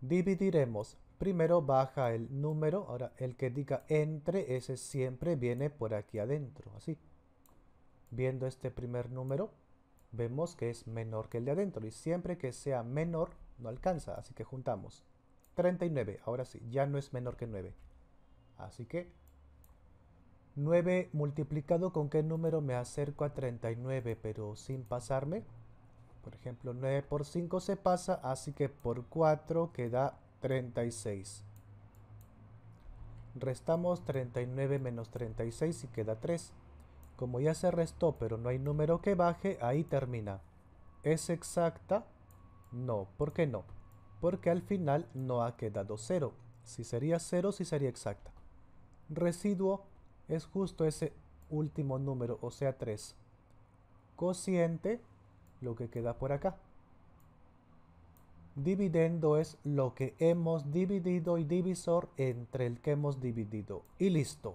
dividiremos. Primero baja el número, ahora el que diga entre, ese siempre viene por aquí adentro, así. Viendo este primer número, vemos que es menor que el de adentro y siempre que sea menor no alcanza, así que juntamos. 39, ahora sí, ya no es menor que 9. Así que 9 multiplicado con qué número me acerco a 39, pero sin pasarme, por ejemplo, 9 por 5 se pasa, así que por 4 queda 36. Restamos 39 menos 36 y queda 3. Como ya se restó pero no hay número que baje, ahí termina. ¿Es exacta? No, ¿por qué no? Porque al final no ha quedado 0. Si sería 0, sí sería exacta. Residuo es justo ese último número, o sea 3. Cociente lo que queda por acá. Dividendo es lo que hemos dividido y divisor entre el que hemos dividido. Y listo.